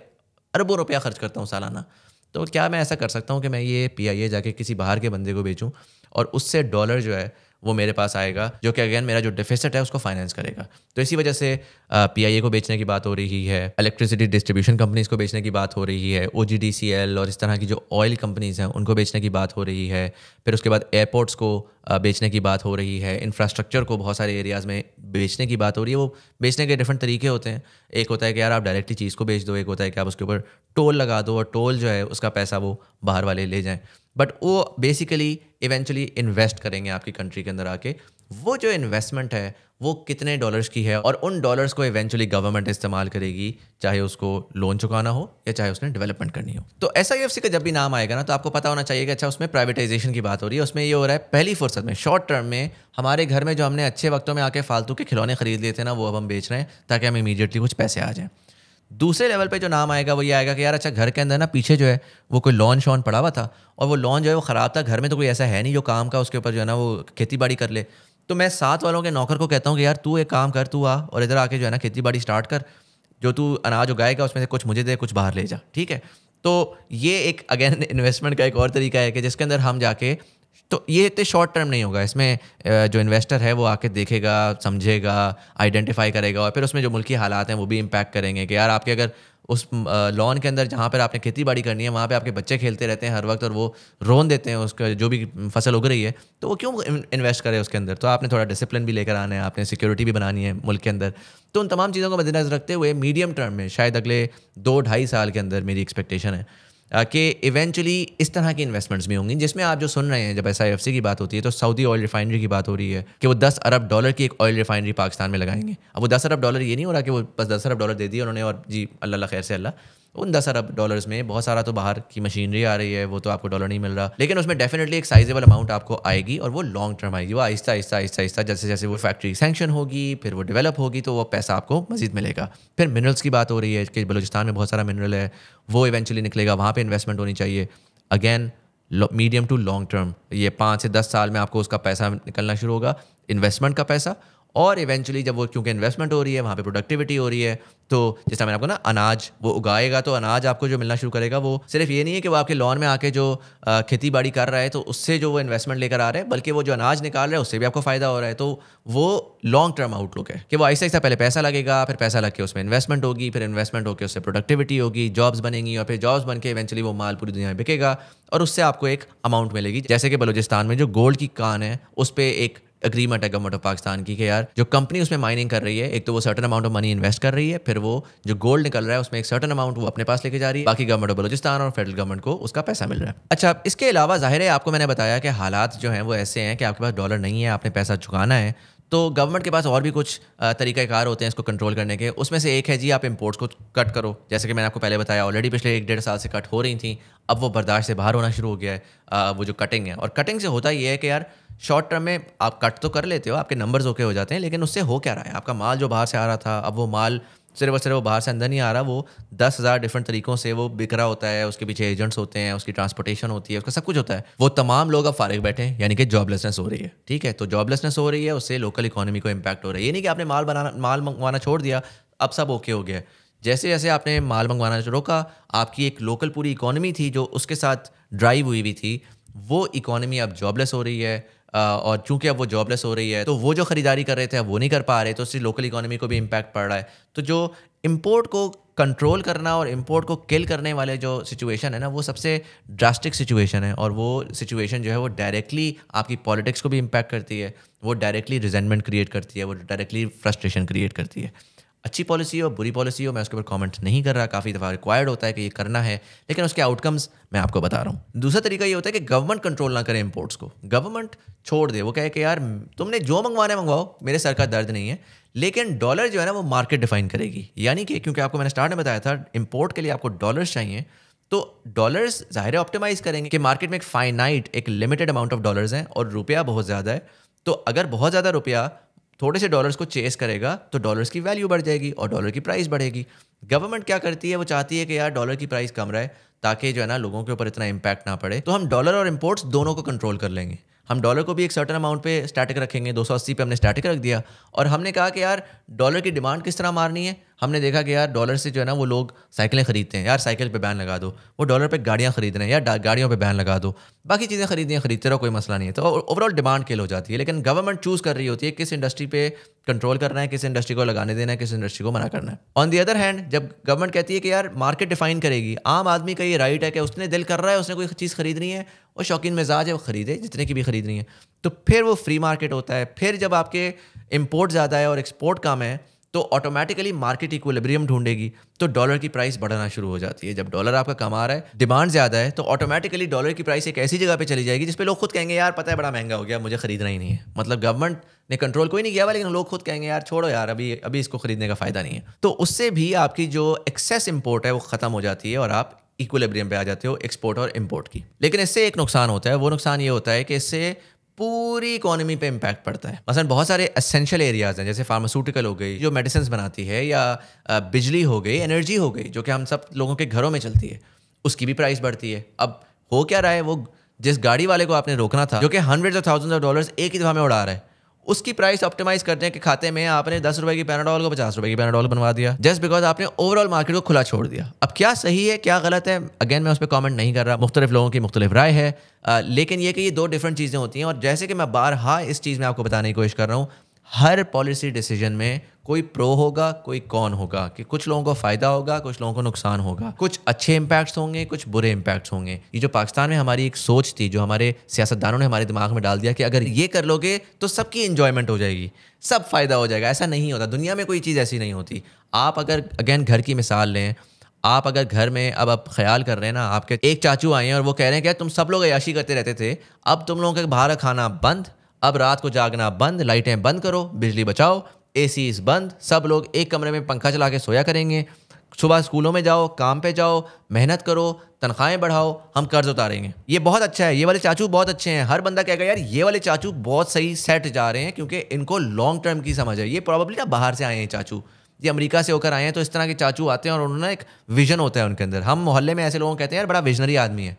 अरबों रुपया खर्च करता हूँ सालाना तो क्या मैं ऐसा कर सकता हूँ कि मैं ये पी आई ए जाके किसी बाहर के बंदे को बेचूँ और उससे डॉलर जो है वो मेरे पास आएगा जो कि अगेन मेरा जो डिफिसिट है उसको फाइनेंस करेगा तो इसी वजह से पीआईए को बेचने की बात हो रही है इलेक्ट्रिसिटी डिस्ट्रीब्यूशन कंपनीज को बेचने की बात हो रही है ओ और इस तरह की जो ऑयल कंपनीज हैं उनको बेचने की बात हो रही है फिर उसके बाद एयरपोर्ट्स को बेचने की बात हो रही है इंफ्रास्ट्रक्चर को बहुत सारे एरियाज़ में बेचने की बात हो रही है वो बेचने के डिफरेंट तरीके होते हैं एक होता है कि यार आप डायरेक्टली चीज़ को बेच दो एक होता है कि आप उसके ऊपर टोल लगा दो और टोल जो है उसका पैसा वो बाहर वाले ले जाएँ बट वो बेसिकली इवेंचुअली इन्वेस्ट करेंगे आपकी कंट्री के अंदर आके वो जो इन्वेस्टमेंट है वो कितने डॉलर्स की है और उन डॉलर्स को इवेंचुअली गवर्नमेंट इस्तेमाल करेगी चाहे उसको लोन चुकाना हो या चाहे उसने डेवलपमेंट करनी हो तो एस आई एफ सी का जब भी नाम आएगा ना तो आपको पता होना चाहिए कि अच्छा उसमें प्राइवेटाइजेशन की बात हो रही है उसमें ये हो रहा है पहली फुर्सत में शॉर्ट टर्म में हमारे घर में जो हमने अच्छे वक्तों में आके फालतू के खिलौने खरीद लिए थे ना वो अब हम बेच रहे हैं ताकि हम इमीडिएटली कुछ पैसे आ जाएँ दूसरे लेवल पे जो नाम आएगा वो ये आएगा कि यार अच्छा घर के अंदर ना पीछे जो है वो कोई लॉन शॉन पड़ा हुआ था और वो लॉन जो है वो ख़राब था घर में तो कोई ऐसा है नहीं जो काम का उसके ऊपर जो है ना वो खेती बाड़ी कर ले तो मैं साथ वालों के नौकर को कहता हूँ कि यार तू एक काम कर तू आ और इधर आके जो है ना खेती बाड़ी स्टार्ट कर जो तू अनाज उगाएगा उसमें से कुछ मुझे दे कुछ बाहर ले जा ठीक है तो ये एक अगेन इन्वेस्टमेंट [laughs] का एक और तरीका है कि जिसके अंदर हम जाके तो ये इतने शॉर्ट टर्म नहीं होगा इसमें जो इन्वेस्टर है वो आके देखेगा समझेगा आइडेंटिफाई करेगा और फिर उसमें जो मुल्की हालात हैं वो भी इम्पैक्ट करेंगे कि यार आपके अगर उस लॉन के अंदर जहाँ पर आपने खेती बाड़ी करनी है वहाँ पर आपके बच्चे खेलते रहते हैं हर वक्त और वो रोन देते हैं उसका जो भी फसल उग रही है तो वो क्यों इन्वेस्ट करें उसके अंदर तो आपने थोड़ा डिसिप्लिन भी लेकर आना है आपने सिक्योरिटी भी बनानी है मुल्क के अंदर तो उन तमाम चीज़ों को मद्देनजर रखते हुए मीडियम टर्म में शायद अगले दो ढाई साल के अंदर मेरी एक्सपेक्टेशन है कि इवेंचुअली इस तरह की इन्वेस्टमेंट्स भी होंगी जिसमें आप जो सुन रहे हैं जब एस आई एफ सी की बात होती है तो सऊदी ऑयल रिफाइनरी की बात हो रही है कि वो दस अरब डॉलर की एक ऑयल रिफाइनरी पाकिस्तान में लगाएंगे अब वो दस अरब डॉलर ये नहीं हो रहा कि वो बस दस अरब डॉलर दे दिए उन्होंने और जी अल्लाह खैर से अल्लाह उन दस अरब डॉलर्स में बहुत सारा तो बाहर की मशीनरी आ रही है वो तो आपको डॉलर नहीं मिल रहा लेकिन उसमें डेफिनेटली एक साइजेबल अमाउंट आपको आएगी और वो लॉन्ग टर्म आएगी वो आहिस्ता आहिस्ता आहिस्ता आहिस्ता जैसे जैसे वो फैक्ट्री सेंक्शन होगी फिर वो डेवलप होगी तो वो पैसा आपको मजीद मिलेगा फिर मिनरल्स की बात हो रही है कि बलोचिस्तान में बहुत सारा मिनरल है वो इवेंचुअली निकलेगा वहाँ पर इन्वेस्टमेंट होनी चाहिए again medium to long term ये पाँच से दस साल में आपको उसका पैसा निकलना शुरू होगा इन्वेस्टमेंट का पैसा और इवेंचुअली जब वो क्योंकि इन्वेस्टमेंट हो रही है वहाँ पे प्रोडक्टिविटी हो रही है तो जैसा मैंने आपको ना अनाज वो उगाएगा तो अनाज आपको जो मिलना शुरू करेगा वो सिर्फ ये नहीं है कि वो आपके लॉन में आके जो खेती बाड़ी कर रहा है तो उससे जो वो इन्वेस्टमेंट लेकर आ रहे हैं बल्कि वो जो अनाज निकाल रहा है उससे भी आपको फ़ायदा हो रहा है तो वो लॉन्ग टर्म आउटलुक है कि वो ऐसा ऐसा पहले पैसा लगेगा फिर पैसा लग के उसमें इन्वेस्टमेंट होगी फिर इन्वेस्टमेंट होकर उससे प्रोडक्टिविटी होगी जॉब्स बनेंगी और फिर जॉब्स बन के इवेंचुअली वो माल पूरी दुनिया में बिकेगा और उससे आपको एक अमाउंट मिलेगी जैसे कि बलोचिस्तान में जो गोल्ड की कान है उस पर एक अग्रीमेंट है गवर्नमेंट ऑफ पाकिस्तान की कि यार जो कंपनी उसमें माइनिंग कर रही है एक तो वो certain amount of money invest कर रही है फिर वो जो गोल्ड निकल रहा है उसमें एक सर्टन अमाउंट वो अपने पास लेके जा रही है बाकी गवर्नमेंट ऑफ बलोचिस्तान और फेडरल गवर्नमेंट को उसका पैसा मिल रहा है अच्छा इसके अलावा जाहिर है आपको मैंने बताया कि हालात जो है वो ऐसे हैं कि आपके पास डॉलर नहीं है आपने पैसा चुकाना है तो गवर्नमेंट के पास और भी कुछ तरीक़ाकार होते हैं इसको कंट्रोल करने के उसमें से एक है जी आप इम्पोर्ट्स को कट करो जैसे कि मैंने आपको पहले बताया ऑलरेडी पिछले एक डेढ़ साल से कट हो रही थी अब वो बर्दाश्त से बाहर होना शुरू हो गया है वो जो कटिंग है और कटिंग से होता ये है कि यार शॉर्ट टर्म में आप कट तो कर लेते हो आपके नंबर्स ओके हो जाते हैं लेकिन उससे हो क्या रहा है आपका माल जो बाहर से आ रहा था अब वो माल सिर्फ और सिर्फ वो बाहर से अंदर नहीं आ रहा वो दस हज़ार डिफरेंट तरीकों से वो बिक रहा होता है उसके पीछे एजेंट्स होते हैं उसकी ट्रांसपोर्टेशन होती है उसका सब कुछ होता है वो तमाम लोग अब फारिग बैठे हैं यानी कि जॉबलेसनेस हो रही है ठीक है तो जॉबलेसनेस हो रही है उससे लोकल इकोनॉमी को इम्पैक्ट हो रही है ये नहीं कि आपने माल बनाना माल मंगवाना छोड़ दिया अब सब ओके हो गया जैसे जैसे आपने माल मंगवाना रोका आपकी एक लोकल पूरी इकोनॉमी थी जो उसके साथ ड्राइव हुई हुई थी वो इकोनॉमी अब जॉबलेस हो रही है और चूंकि अब वो जॉबलेस हो रही है तो वो जो खरीदारी कर रहे थे अब वो नहीं कर पा रहे तो उससे लोकल इकोनॉमी को भी इम्पैक्ट पड़ रहा है तो जो इम्पोर्ट को कंट्रोल करना और इम्पोर्ट को किल करने वाले जो सिचुएशन है ना वो सबसे ड्रास्टिक सिचुएशन है और वो सिचुएशन जो है वो डायरेक्टली आपकी पॉलिटिक्स को भी इम्पैक्ट करती है वो डायरेक्टली रिजेंटमेंट क्रिएट करती है वो डायरेक्टली फ्रस्ट्रेशन क्रिएट करती है अच्छी पॉलिसी हो बुरी पॉलिसी हो मैं उसके ऊपर कमेंट नहीं कर रहा काफ़ी दफ़ा रिक्वायर्ड होता है कि ये करना है लेकिन उसके आउटकम्स मैं आपको बता रहा हूँ दूसरा तरीका ये होता है कि गवर्नमेंट कंट्रोल ना करें इंपोर्ट्स को गवर्नमेंट छोड़ दे वो कहे कि यार तुमने जो मंगवाने मंगवाओ मेरे सर का दर्द नहीं है लेकिन डॉलर जो है ना वो मार्केट डिफाइन करेगी यानी कि क्योंकि आपको मैंने स्टार्ट में बताया था इम्पोर्ट के लिए आपको डॉलर्स चाहिए तो डॉलर्स ज़ाहिर ऑप्टिमाइज़ करेंगे कि मार्केट में एक फाइनाइट एक लिमिटेड अमाउंट ऑफ डॉलर्स हैं और रुपया बहुत ज़्यादा है तो अगर बहुत ज़्यादा रुपया थोड़े से डॉलर्स को चेस करेगा तो डॉलर्स की वैल्यू बढ़ जाएगी और डॉलर की प्राइस बढ़ेगी गवर्नमेंट क्या करती है वो चाहती है कि यार डॉलर की प्राइस कम रहे ताकि जो है ना लोगों के ऊपर इतना इम्पैक्ट ना पड़े तो हम डॉलर और इम्पोर्ट्स दोनों को कंट्रोल कर लेंगे हम डॉलर को भी एक सर्टन अमाउंट पे स्टैटिक रखेंगे 280 पे हमने स्टैटिक रख दिया और हमने कहा कि यार डॉलर की डिमांड किस तरह मारनी है हमने देखा कि यार डॉलर से जो है ना वो लोग साइकिलें खरीदते हैं यार साइकिल पे बैन लगा दो वो डॉलर पे गाड़ियाँ खरीद रहे हैं यार गाड़ियों पे बैन लगा दो बाकी चीज़ें खरीदनी खरीदते रहो कोई मसला नहीं है तो ओवरऑल डिमांड केल हो जाती है लेकिन गवर्नमेंट चूज़ कर रही होती है किस इंडस्ट्री पे कंट्रोल करना है किस इंडस्ट्री को लगाने देना है किस इंडस्ट्री को मना करना है ऑन दी अदर हैंड जब गवर्नमेंट कहती है कि यार मार्केट डिफाइन करेगी आम आदमी का ये राइट है कि उसने दिल कर रहा है उसने कोई चीज़ खरीदनी है और शौकीन मिजाज है वो खरीदे जितने की भी खरीदनी है तो फिर वो फ्री मार्केट होता है फिर जब आपके इम्पोर्ट ज़्यादा है और एक्सपोर्ट कम है तो ऑटोमेटिकली मार्केट इक्विलिब्रियम ढूंढेगी तो डॉलर की प्राइस बढ़ना शुरू हो जाती है जब डॉलर आपका कम आ रहा है डिमांड ज़्यादा है तो ऑटोमेटिकली डॉलर की प्राइस एक ऐसी जगह पर चली जाएगी जिसपे लोग खुद कहेंगे यार पता है बड़ा महंगा हो गया मुझे खरीदना ही नहीं है मतलब गवर्नमेंट ने कंट्रोल कोई नहीं किया हुआ लेकिन लोग खुद कहेंगे यार छोड़ो यार अभी अभी इसको खरीदने का फ़ायदा नहीं है तो उससे भी आपकी जो एक्सेस इंपोर्ट है वो ख़त्म हो जाती है और आप इक्विलिब्रियम पे आ जाते हो एक्सपोर्ट और इंपोर्ट की लेकिन इससे एक नुकसान होता है वो नुकसान ये होता है कि इससे पूरी इकोनॉमी पे इम्पैक्ट पड़ता है मसलन बहुत सारे असेंशियल एरियाज़ हैं जैसे फार्मास्यूटिकल हो गई जो मेडिसिन बनाती है या बिजली हो गई एनर्जी हो गई जो कि हम सब लोगों के घरों में चलती है उसकी भी प्राइस बढ़ती है अब हो क्या रहा है वो जिस गाड़ी वाले को आपने रोकना था जो कि hundred of thousand of dollars एक ही दफ़ा में उड़ा रहा है उसकी प्राइस ऑप्टिमाइज करते हैं कि खाते में आपने दस रुपए की पैनाडॉल को पचास रुपए की पैनाडॉल बनवा दिया जस्ट बिकॉज आपने ओवरऑल मार्केट को खुला छोड़ दिया अब क्या सही है क्या गलत है अगेन मैं उस पर कॉमेंट नहीं कर रहा मुख्तलिफ लोगों की मुख्तलिफ राय है आ, लेकिन ये कि ये दो डिफरेंट चीज़ें होती हैं और जैसे कि मैं बार हाँ इस चीज़ में आपको बताने की कोशिश कर रहा हूँ हर पॉलिसी डिसीजन में कोई प्रो होगा कोई कौन होगा कि कुछ लोगों को फ़ायदा होगा कुछ लोगों को नुकसान होगा कुछ अच्छे इम्पैक्ट्स होंगे कुछ बुरे इम्पैक्ट्स होंगे ये जो पाकिस्तान में हमारी एक सोच थी जो हमारे सियासतदानों ने हमारे दिमाग में डाल दिया कि अगर ये कर लोगे तो सबकी इन्जॉयमेंट हो जाएगी सब फ़ायदा हो जाएगा ऐसा नहीं होता दुनिया में कोई चीज़ ऐसी नहीं होती आप अगर अगेन घर की मिसाल लें आप अगर घर में अब आप ख्याल कर रहे हैं ना आपके एक चाचू आए हैं और वो कह रहे हैं कि तुम सब लोग अयाशी करते रहते थे अब तुम लोगों का बाहर खाना बंद अब रात को जागना बंद लाइटें बंद करो बिजली बचाओ ए बंद सब लोग एक कमरे में पंखा चला के सोया करेंगे सुबह स्कूलों में जाओ काम पे जाओ मेहनत करो तनख्वाहें बढ़ाओ हम कर्ज उतारेंगे ये बहुत अच्छा है ये वाले चाचू बहुत अच्छे हैं हर बंदा कहेगा यार ये वाले चाचू बहुत सही सेट जा रहे हैं क्योंकि इनको लॉन्ग टर्म की समझ है ये प्रॉब्ली ना बाहर से आए हैं चाचू ये अमेरिका से होकर आए हैं तो इस तरह के चाचू आते हैं और उन्होंने एक विजन होता है उनके अंदर हम मोहल्ले में ऐसे लोगों कहते हैं यार बड़ा विजनरी आदमी है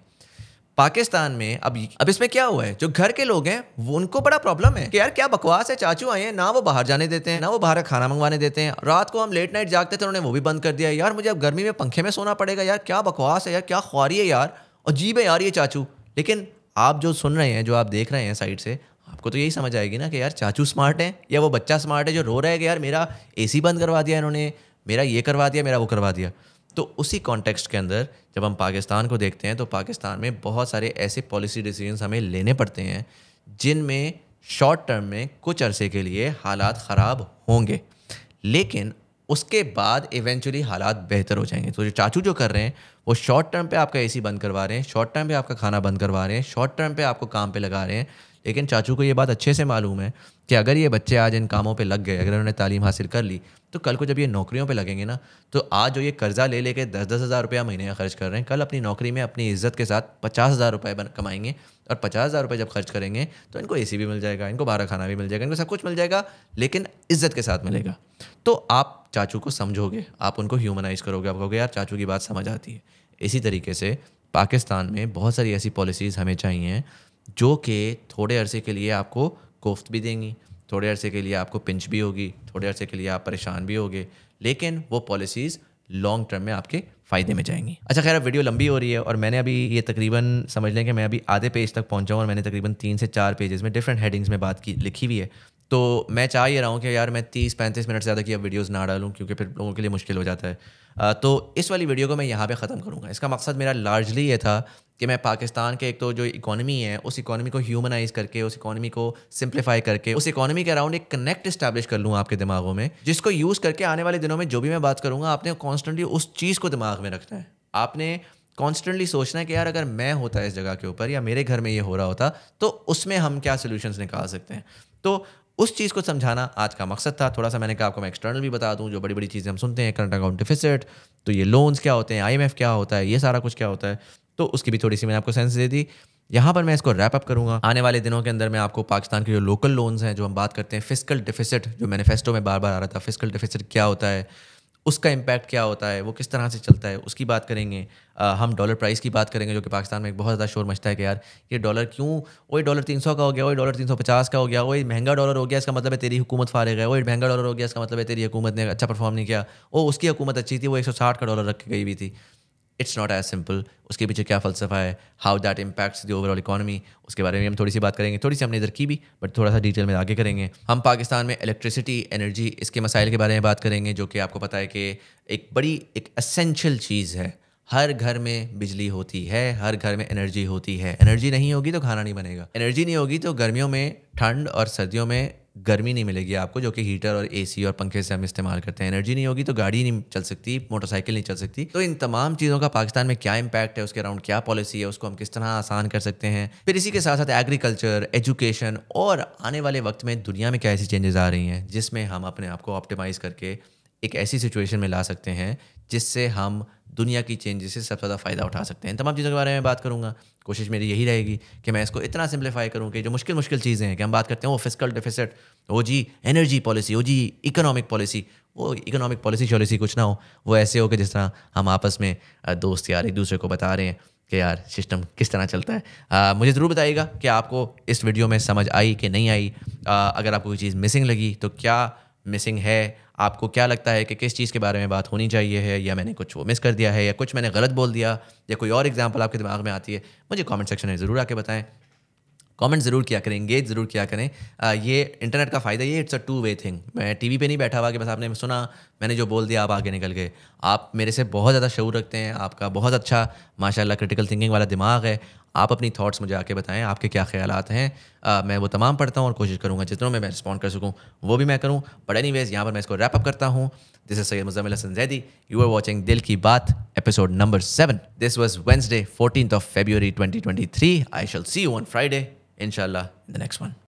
पाकिस्तान में अब अब इसमें क्या हुआ है जो घर के लोग हैं वो उनको बड़ा प्रॉब्लम है कि यार क्या बकवास है चाचू आए हैं ना वो बाहर जाने देते हैं ना वो बाहर खाना मंगवाने देते हैं रात को हम लेट नाइट जागते थे उन्होंने वो भी बंद कर दिया यार मुझे अब गर्मी में पंखे में सोना पड़ेगा यार क्या बकवास है यार क्या ख्वारी है यार अजीब है यार ये चाचू लेकिन आप जो सुन रहे हैं जो आप देख रहे हैं साइड से आपको तो यही समझ आएगी ना कि यार चाचू स्मार्ट है या वो बच्चा स्मार्ट है जो रो रहा है कि यार मेरा ए बंद करवा दिया इन्होंने मेरा ये करवा दिया मेरा वो करवा दिया तो उसी कॉन्टेक्स्ट के अंदर जब हम पाकिस्तान को देखते हैं तो पाकिस्तान में बहुत सारे ऐसे पॉलिसी डिसीजन हमें लेने पड़ते हैं जिनमें शॉर्ट टर्म में कुछ अरसे के लिए हालात ख़राब होंगे लेकिन उसके बाद इवेंचुअली हालात बेहतर हो जाएंगे तो जो चाचू जो कर रहे हैं वो शॉर्ट टर्म पे आपका एसी बंद करवा रहे हैं शॉर्ट टर्म पे आपका खाना बंद करवा रहे हैं शॉर्ट टर्म पे आपको काम पे लगा रहे हैं लेकिन चाचू को ये बात अच्छे से मालूम है कि अगर ये बच्चे आज इन कामों पे लग गए अगर उन्होंने तालीम हासिल कर ली तो कल को जब ये नौकरियों पे लगेंगे ना तो आज जो ये कर्जा ले लेके दस दस हज़ार रुपया महीने का खर्च कर रहे हैं कल अपनी नौकरी में अपनी इज्जत के साथ पचास हज़ार रुपये कमाएंगे और पचास हज़ार रुपये जब खर्च करेंगे तो इनको ए भी मिल जाएगा इनको बारह खाना भी मिल जाएगा इनको सब कुछ मिल जाएगा लेकिन इज्जत के साथ मिलेगा तो आप चाचू को समझोगे आप उनको ह्यूमनाइज करोगे आप कहोगे यार चाचू की बात समझ आती है इसी तरीके से पाकिस्तान में बहुत सारी ऐसी पॉलिसीज़ हमें चाहिए जो कि थोड़े अरसे के लिए आपको कोफ्त भी देंगी थोड़े अरसे के लिए आपको पिंच भी होगी थोड़े अरसे के लिए आप परेशान भी होगे लेकिन वो पॉलिसीज़ लॉन्ग टर्म में आपके फ़ायदे में जाएंगी अच्छा खैर अब वीडियो लंबी हो रही है और मैंने अभी ये तकरीबन समझ लें कि मैं अभी आधे पेज तक पहुंचा और मैंने तकरीबन तीन से चार पेजेस में डिफरेंट हेडिंग्स में बात की लिखी हुई है तो मैं चाह ही रहा हूँ कि यार मैं तीस पैंतीस मिनट से ज़्यादा की अब वीडियोज़ ना डालूँ क्योंकि फिर लोगों के लिए मुश्किल हो जाता है तो इस वाली वीडियो को मैं यहाँ पे ख़त्म करूँगा इसका मकसद मेरा लार्जली ये था कि मैं पाकिस्तान के एक तो जो इकानमी है उस इकानमी को ह्यूमनाइज करके उस इकानमी को सिंप्लीफाई करके उस इकानमी के अराउंड एक कनेक्ट इस्टेब्लिश कर लूँ आपके दिमागों में जिसको यूज़ करके आने वाले दिनों में जो भी मैं बात करूँगा आपने कॉन्स्टेंटली उस चीज़ को दिमाग में रखना है आपने कॉन्स्टेंटली सोचना है कि यार अगर मैं होता इस जगह के ऊपर या मेरे घर में ये हो रहा होता तो उसमें हम क्या सोल्यूशन निकाल सकते हैं तो उस चीज़ को समझाना आज का मकसद था थोड़ा सा मैंने कहा आपको मैं एक्सटर्नल भी बता दूँ जो बड़ी बड़ी चीज़ें हम सुनते हैं करंट अकाउंट डिफिसिट तो ये लोन्स क्या होते हैं आई क्या होता है ये सारा कुछ क्या होता है तो उसकी भी थोड़ी सी मैंने आपको सेंस दे दी यहाँ पर मैं इसको रैप अप करूँगा आने वाले दिनों के अंदर मैं आपको पाकिस्तान के जो लोकल लोन्स हैं जो हम बात करते हैं फिजिकल डिफिसिट जो मैनिफेस्टो में बार बार आ रहा था फिजिकल डिफिसिट क्या होता है उसका इम्पैक्ट क्या होता है वो किस तरह से चलता है उसकी बात करेंगे हम डॉलर प्राइस की बात करेंगे जो कि पाकिस्तान में एक बहुत ज़्यादा शोर मचता है कि यार ये डॉलर क्यों वही डॉलर तीन सौ का हो गया वही डॉलर तीन सौ पचास का हो गया वही महंगा डॉलर हो गया इसका मतलब है तेरी हुकूमत फारे गए वही महंगा डॉलर हो गया इसका मतलब है तेरी हुकूमत ने अच्छा परफॉर्म नहीं किया वो उसकी हुकूमत अच्छी थी वो एक सौ साठ का डॉलर रख गई हुई थी इट्स नॉट एज सिंपल उसके पीछे क्या फलसफा है how that impacts the overall economy उसके बारे में हम थोड़ी सी बात करेंगे थोड़ी सी हमने इधर की भी बट थोड़ा सा डिटेल में आगे करेंगे हम पाकिस्तान में इलेक्ट्रिसिटी एनर्जी इसके मसाइल के बारे में बात करेंगे जो कि आपको पता है कि एक बड़ी एक असेंशियल चीज़ है हर घर में बिजली होती है हर घर में एनर्जी होती है एनर्जी नहीं होगी तो खाना नहीं बनेगा एनर्जी नहीं होगी तो गर्मियों में ठंड और सर्दियों में गर्मी नहीं मिलेगी आपको जो कि हीटर और एसी और पंखे से हम इस्तेमाल करते हैं एनर्जी नहीं होगी तो गाड़ी नहीं चल सकती मोटरसाइकिल नहीं चल सकती तो इन तमाम चीज़ों का पाकिस्तान में क्या इम्पैक्ट है उसके अराउंड क्या पॉलिसी है उसको हम किस तरह आसान कर सकते हैं फिर इसी के साथ साथ एग्रीकल्चर एजुकेशन और आने वाले वक्त में दुनिया में क्या ऐसी चेंजेस आ रही हैं जिसमें हम अपने आप को ऑप्टिमाइज़ करके एक ऐसी सिचुएशन में ला सकते हैं जिससे हम दुनिया की चेंजेस से सबसे ज़्यादा फ़ायदा उठा सकते हैं तमाम चीज़ों के बारे में बात करूँगा कोशिश मेरी यही रहेगी कि मैं इसको इतना सिंप्लीफाई करूँ कि जो मुश्किल मुश्किल चीज़ें हैं कि हम बात करते हैं वो फिजिकल डिफिसिट हो जी एनर्जी पॉलिसी हो जी इकोनॉमिक पॉलिसी वो इकोनॉमिक पॉलिसी शॉलिसी कुछ ना हो वो ऐसे हो कि जिस तरह हम आपस में दोस्त यार एक दूसरे को बता रहे हैं कि यार सिस्टम किस तरह चलता है आ, मुझे ज़रूर बताइएगा कि आपको इस वीडियो में समझ आई कि नहीं आई आ, अगर आपको कोई चीज़ मिसिंग लगी तो क्या मिसिंग है आपको क्या लगता है कि किस चीज़ के बारे में बात होनी चाहिए है या मैंने कुछ वो मिस कर दिया है या कुछ मैंने गलत बोल दिया या कोई और एग्जाम्पल आपके दिमाग में आती है मुझे कमेंट सेक्शन में ज़रूर आके बताएं कमेंट ज़रूर किया करें इंगेज ज़रूर किया करें आ, ये इंटरनेट का फ़ायदा ये it's a two way thing मैं टीवी पे नहीं बैठा हुआ कि बस आपने सुना मैंने जो बोल दिया आप आगे निकल गए आप मेरे से बहुत ज़्यादा शौर रखते हैं आपका बहुत अच्छा माशाल्लाह क्रिटिकल थिंकिंग वाला दिमाग है आप अपनी थाट्स मुझे आके बताएं आपके क्या ख्याल हैं आ, मैं वो तमाम पढ़ता हूँ और कोशिश करूँगा जितनों में मैं रिस्पॉन्ड कर सकूँ वो भी मैं करूँ बट एनी वेज़ यहाँ पर मैं इसको रैप अप करता हूँ this is Syed Muzammil Hassan Zaidi you are watching Dil Ki Baat episode number seven this was Wednesday fourteen of February twenty twenty three I shall see you on Friday इनशाला द नेक्स्ट वन